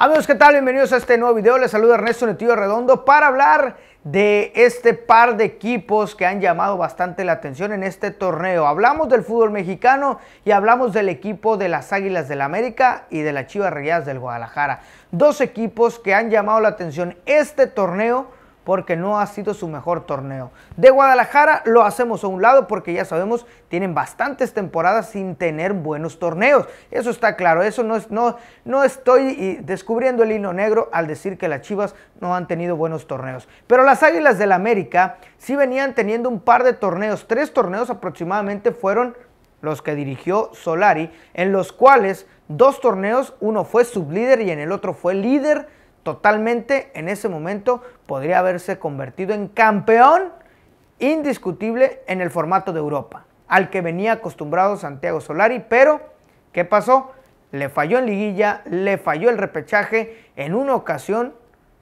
Amigos, ¿qué tal? Bienvenidos a este nuevo video. Les saluda Ernesto Netillo Redondo para hablar de este par de equipos que han llamado bastante la atención en este torneo. Hablamos del fútbol mexicano y hablamos del equipo de las Águilas del América y de la Chivas Reyes del Guadalajara. Dos equipos que han llamado la atención este torneo porque no ha sido su mejor torneo. De Guadalajara lo hacemos a un lado porque ya sabemos, tienen bastantes temporadas sin tener buenos torneos. Eso está claro, eso no, es, no, no estoy descubriendo el hilo negro al decir que las Chivas no han tenido buenos torneos. Pero las Águilas del la América sí venían teniendo un par de torneos, tres torneos aproximadamente fueron los que dirigió Solari, en los cuales dos torneos, uno fue sublíder y en el otro fue líder totalmente en ese momento podría haberse convertido en campeón indiscutible en el formato de Europa, al que venía acostumbrado Santiago Solari, pero ¿qué pasó? Le falló en liguilla, le falló el repechaje, en una ocasión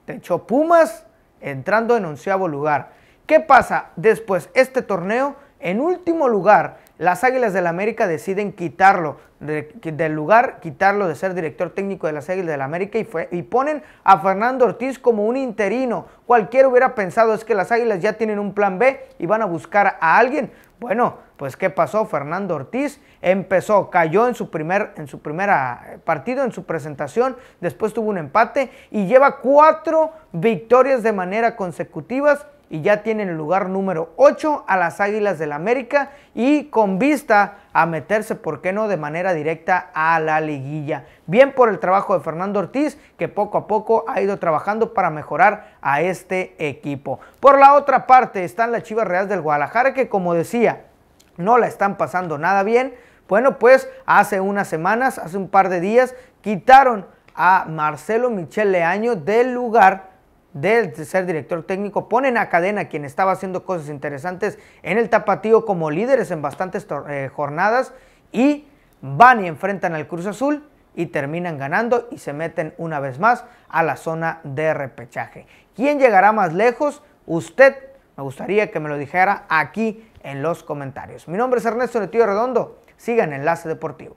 te echó Pumas entrando en onceavo lugar. ¿Qué pasa después? Este torneo en último lugar las Águilas del la América deciden quitarlo del lugar, quitarlo de ser director técnico de las Águilas del América y, y ponen a Fernando Ortiz como un interino. Cualquiera hubiera pensado es que las Águilas ya tienen un plan B y van a buscar a alguien. Bueno, pues ¿qué pasó? Fernando Ortiz empezó, cayó en su primer en su primera eh, partido, en su presentación, después tuvo un empate y lleva cuatro victorias de manera consecutivas y ya tienen el lugar número 8 a las Águilas del América y con vista a meterse, ¿por qué no?, de manera directa a la liguilla. Bien por el trabajo de Fernando Ortiz, que poco a poco ha ido trabajando para mejorar a este equipo. Por la otra parte están las Chivas Reales del Guadalajara, que como decía, no la están pasando nada bien. Bueno, pues hace unas semanas, hace un par de días, quitaron a Marcelo Michel Leaño del lugar del ser director técnico, ponen a cadena quien estaba haciendo cosas interesantes en el tapatío como líderes en bastantes eh, jornadas y van y enfrentan al Cruz Azul y terminan ganando y se meten una vez más a la zona de repechaje. ¿Quién llegará más lejos? Usted me gustaría que me lo dijera aquí en los comentarios. Mi nombre es Ernesto Tío Redondo. Sigan Enlace Deportivo.